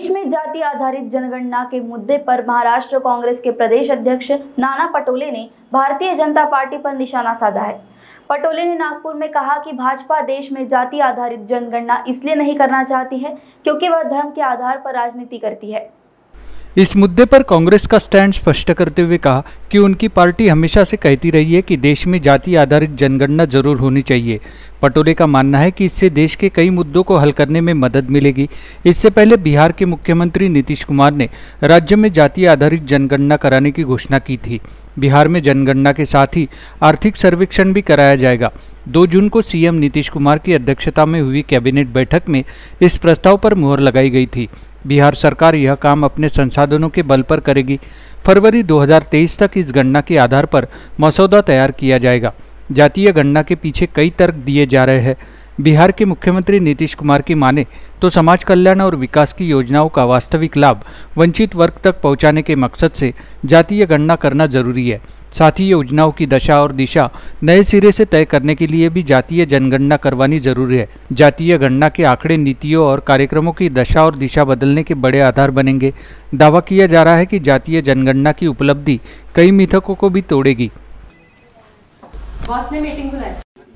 देश में जाति आधारित जनगणना के मुद्दे पर महाराष्ट्र कांग्रेस के प्रदेश अध्यक्ष नाना पटोले ने भारतीय जनता पार्टी पर निशाना साधा है पटोले ने नागपुर में कहा कि भाजपा देश में जाति आधारित जनगणना इसलिए नहीं करना चाहती है क्योंकि वह धर्म के आधार पर राजनीति करती है इस मुद्दे पर कांग्रेस का स्टैंड स्पष्ट करते हुए कहा कि उनकी पार्टी हमेशा से कहती रही है कि देश में जाति आधारित जनगणना जरूर होनी चाहिए पटोले का मानना है कि इससे देश के कई मुद्दों को हल करने में मदद मिलेगी इससे पहले बिहार के मुख्यमंत्री नीतीश कुमार ने राज्य में जाति आधारित जनगणना कराने की घोषणा की थी बिहार में जनगणना के साथ ही आर्थिक सर्वेक्षण भी कराया जाएगा 2 जून को सीएम नीतीश कुमार की अध्यक्षता में हुई कैबिनेट बैठक में इस प्रस्ताव पर मुहर लगाई गई थी बिहार सरकार यह काम अपने संसाधनों के बल पर करेगी फरवरी 2023 तक इस गणना के आधार पर मसौदा तैयार किया जाएगा जातीय गणना के पीछे कई तर्क दिए जा रहे हैं बिहार के मुख्यमंत्री नीतीश कुमार की माने तो समाज कल्याण और विकास की योजनाओं का वास्तविक लाभ वंचित वर्ग तक पहुंचाने के मकसद से जातीय गणना करना जरूरी है साथ ही योजनाओं की दशा और दिशा नए सिरे से तय करने के लिए भी जातीय जनगणना करवानी जरूरी है जातीय गणना के आंकड़े नीतियों और कार्यक्रमों की दशा और दिशा बदलने के बड़े आधार बनेंगे दावा किया जा रहा है कि जातीय जनगणना की उपलब्धि कई मिथकों को भी तोड़ेगी